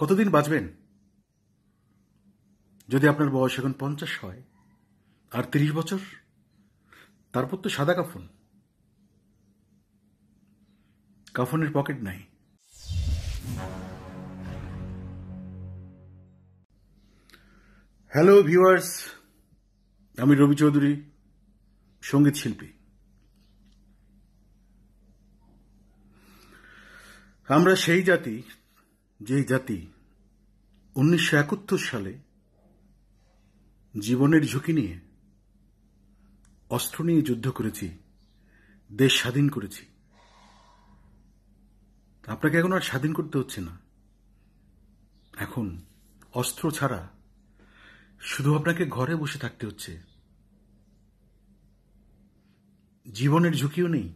কতদিন বাঁচবেন যদি আপনার বয়স এখন পঞ্চাশ হয় আর তিরিশ বছর তারপর তো সাদা কাফন কাফনের পকেট নাই হ্যালো ভিউয়ার্স আমি রবি চৌধুরী সঙ্গীত শিল্পী আমরা সেই জাতি যে জাতি উনিশশো একাত্তর সালে জীবনের ঝুঁকি নিয়ে অস্ত্র নিয়ে যুদ্ধ করেছি দেশ স্বাধীন করেছি আপনাকে এখন আর স্বাধীন করতে হচ্ছে না এখন অস্ত্র ছাড়া শুধু আপনাকে ঘরে বসে থাকতে হচ্ছে জীবনের ঝুঁকিও নেই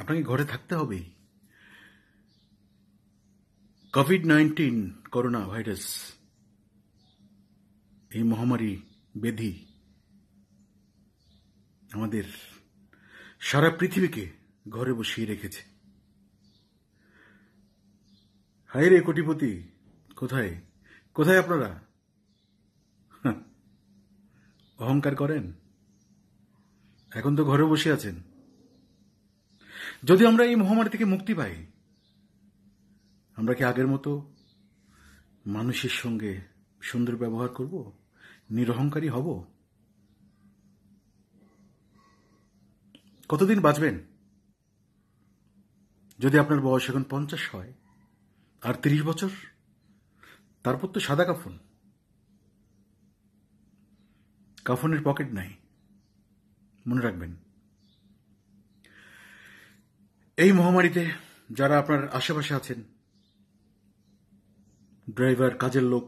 আপনাকে ঘরে থাকতে হবেই কোভিড নাইন্টিন করোনা ভাইরাস এই মহামারী ব্যাধি আমাদের সারা পৃথিবীকে ঘরে বসিয়ে রেখেছে হায় রে কোটিপতি কোথায় কোথায় আপনারা অহংকার করেন এখন তো ঘরে বসে আছেন যদি আমরা এই মহামারী থেকে মুক্তি পাই আমরা কি আগের মতো মানুষের সঙ্গে সুন্দর ব্যবহার করব নিরহংকারী হব কতদিন বাঁচবেন যদি আপনার বয়স এখন পঞ্চাশ হয় আর তিরিশ বছর তারপর তো সাদা কাফন কাফনের পকেট নাই মনে রাখবেন এই মহামারীতে যারা আপনার আশেপাশে আছেন ড্রাইভার কাজের লোক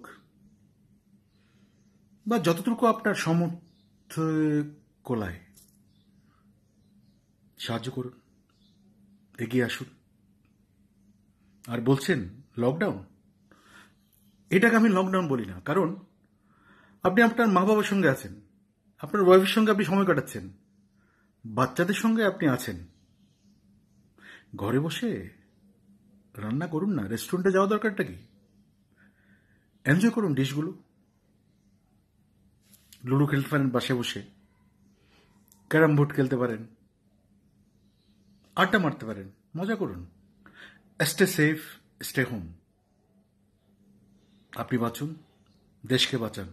বা যতটুকু আপনার সমর্থ কোলায় সাহায্য করুন এগিয়ে আসুন আর বলছেন লকডাউন এটাকে আমি লকডাউন বলি না কারণ আপনি আপনার মা বাবার সঙ্গে আছেন আপনার ওয়াইফের সঙ্গে আপনি সময় কাটাচ্ছেন বাচ্চাদের সঙ্গে আপনি আছেন ঘরে বসে রান্না করুন না রেস্টুরেন্টে যাওয়া দরকারটা কি এনজয় করুন ডিশগুলো লুডো খেলতে পারেন বাসে বসে ক্যারাম বোর্ড খেলতে পারেন আড্ডা মারতে পারেন মজা করুন স্টে সেফ স্টে হোম আপনি বাঁচুন দেশকে বাঁচান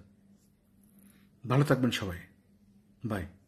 ভালো থাকবেন সবাই বাই